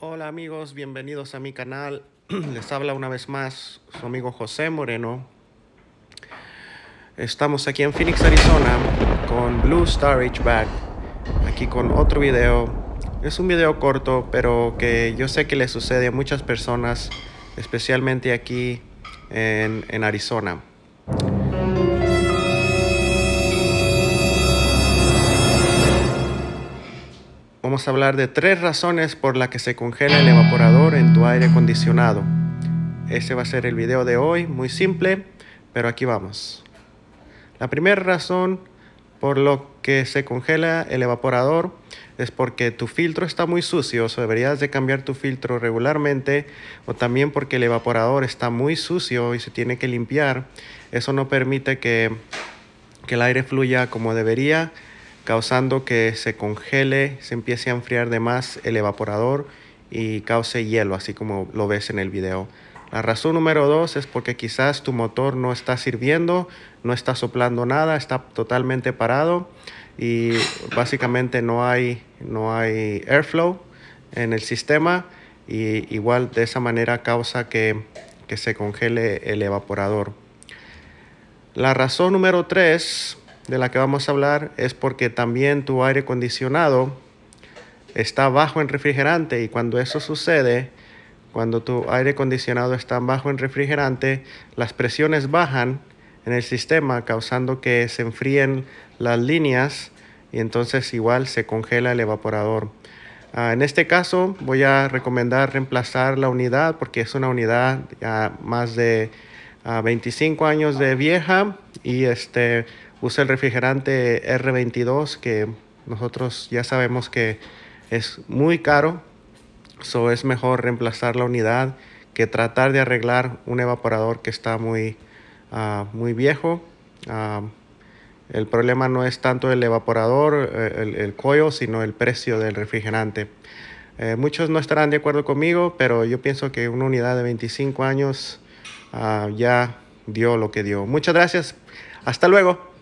Hola amigos, bienvenidos a mi canal. Les habla una vez más su amigo José Moreno. Estamos aquí en Phoenix, Arizona con Blue Star H-Back. Aquí con otro video. Es un video corto, pero que yo sé que le sucede a muchas personas, especialmente aquí en, en Arizona. vamos a hablar de tres razones por las que se congela el evaporador en tu aire acondicionado. Ese va a ser el video de hoy, muy simple, pero aquí vamos. La primera razón por lo que se congela el evaporador es porque tu filtro está muy sucio, o deberías de cambiar tu filtro regularmente, o también porque el evaporador está muy sucio y se tiene que limpiar. Eso no permite que el aire fluya como debería causando que se congele, se empiece a enfriar de más el evaporador y cause hielo, así como lo ves en el video. La razón número dos es porque quizás tu motor no está sirviendo, no está soplando nada, está totalmente parado y básicamente no hay, no hay airflow en el sistema y igual de esa manera causa que, que se congele el evaporador. La razón número tres de la que vamos a hablar es porque también tu aire acondicionado está bajo en refrigerante y cuando eso sucede, cuando tu aire acondicionado está bajo en refrigerante, las presiones bajan en el sistema causando que se enfríen las líneas y entonces igual se congela el evaporador. Ah, en este caso voy a recomendar reemplazar la unidad porque es una unidad ya más de 25 ah, años de vieja y este usa el refrigerante R22 que nosotros ya sabemos que es muy caro, so es mejor reemplazar la unidad que tratar de arreglar un evaporador que está muy, ah, muy viejo. Ah, el problema no es tanto el evaporador, eh, el, el sino el precio del refrigerante. Eh, muchos no estarán de acuerdo conmigo, pero yo pienso que una unidad de 25 años ah, ya dio lo que dio. Muchas gracias. Hasta luego.